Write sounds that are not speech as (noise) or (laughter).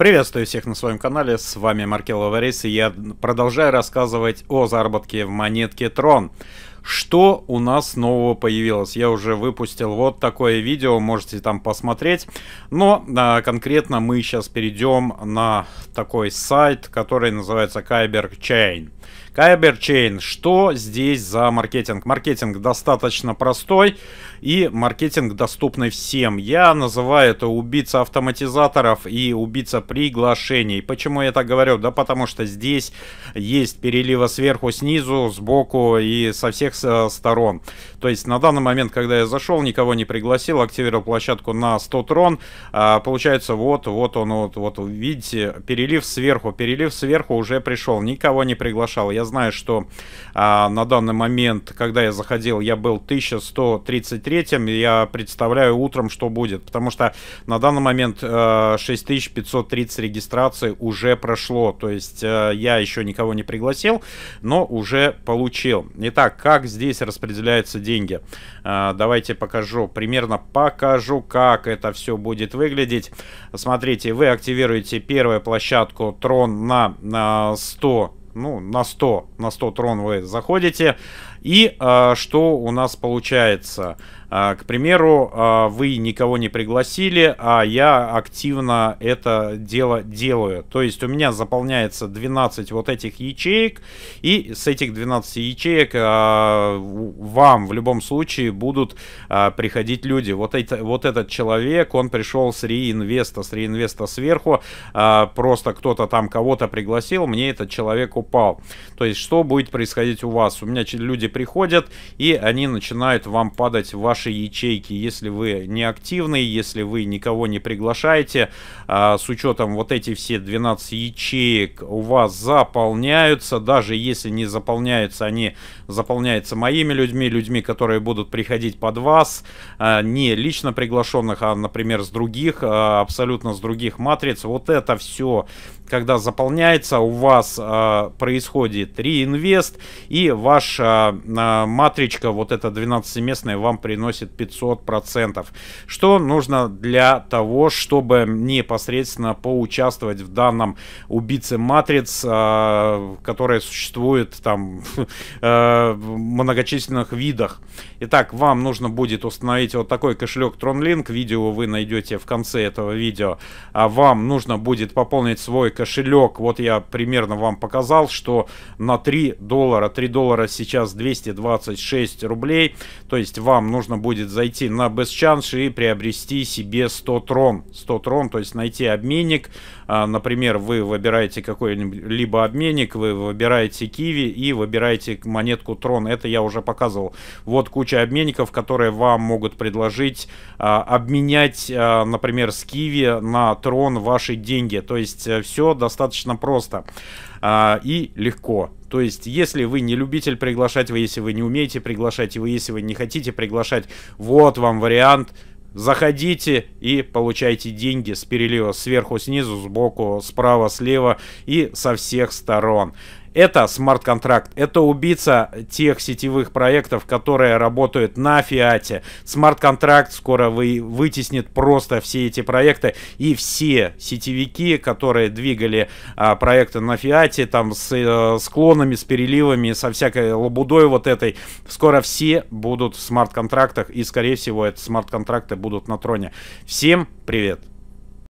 Приветствую всех на своем канале, с вами Маркел Аварис, и я продолжаю рассказывать о заработке в монетке Трон что у нас нового появилось. Я уже выпустил вот такое видео, можете там посмотреть. Но а, конкретно мы сейчас перейдем на такой сайт, который называется Kyber Chain. Kyber Chain, что здесь за маркетинг? Маркетинг достаточно простой и маркетинг доступный всем. Я называю это убийца автоматизаторов и убийца приглашений. Почему я так говорю? Да потому что здесь есть переливы сверху, снизу, сбоку и со всех Э, сторон. То есть на данный момент, когда я зашел, никого не пригласил, активировал площадку на 100 трон, а, получается вот, вот он, вот, вот, видите, перелив сверху, перелив сверху уже пришел, никого не приглашал. Я знаю, что а, на данный момент, когда я заходил, я был 1133, я представляю утром, что будет, потому что на данный момент э, 6530 регистраций уже прошло, то есть э, я еще никого не пригласил, но уже получил. Итак, как как здесь распределяются деньги. А, давайте покажу, примерно покажу, как это все будет выглядеть. Смотрите, вы активируете первую площадку Трон на, на 100 ну, на 100, на 100 трон вы заходите, и э, что у нас получается? Э, к примеру, э, вы никого не пригласили, а я активно это дело делаю. То есть у меня заполняется 12 вот этих ячеек, и с этих 12 ячеек э, вам в любом случае будут э, приходить люди. Вот, это, вот этот человек, он пришел с реинвеста, с реинвеста сверху, э, просто кто-то там кого-то пригласил, мне этот человек упал. То есть что будет происходить у вас? У меня люди приходят, и они начинают вам падать в ваши ячейки. Если вы не активны, если вы никого не приглашаете, а, с учетом вот эти все 12 ячеек у вас заполняются. Даже если не заполняются, они заполняются моими людьми, людьми, которые будут приходить под вас, а, не лично приглашенных, а, например, с других, а, абсолютно с других матриц. Вот это все, когда заполняется, у вас а, происходит реинвест, и ваш а, Э, матричка вот эта 12-местная вам приносит 500%. Что нужно для того, чтобы непосредственно поучаствовать в данном убийце матриц, э, которая существует там (laughs) э, в многочисленных видах. Итак, вам нужно будет установить вот такой кошелек TronLink. Видео вы найдете в конце этого видео. А вам нужно будет пополнить свой кошелек. Вот я примерно вам показал, что на 3 доллара, 3 доллара сейчас 200 226 рублей. То есть вам нужно будет зайти на Бесчанш и приобрести себе 100 трон. 100 трон, то есть найти обменник. А, например, вы выбираете какой-либо обменник, вы выбираете киви и выбираете монетку трон. Это я уже показывал. Вот куча обменников, которые вам могут предложить а, обменять, а, например, с киви на трон ваши деньги. То есть э, все достаточно просто а, и легко. То есть, если вы не любитель приглашать, вы если вы не умеете приглашать, и вы если вы не хотите приглашать, вот вам вариант. Заходите и получайте деньги с перелива сверху, снизу, сбоку, справа, слева и со всех сторон. Это смарт-контракт, это убийца тех сетевых проектов, которые работают на фиате. Смарт-контракт скоро вы, вытеснит просто все эти проекты и все сетевики, которые двигали а, проекты на фиате, там с э, склонами, с переливами, со всякой лабудой вот этой, скоро все будут в смарт-контрактах и, скорее всего, эти смарт-контракты будут на троне. Всем привет!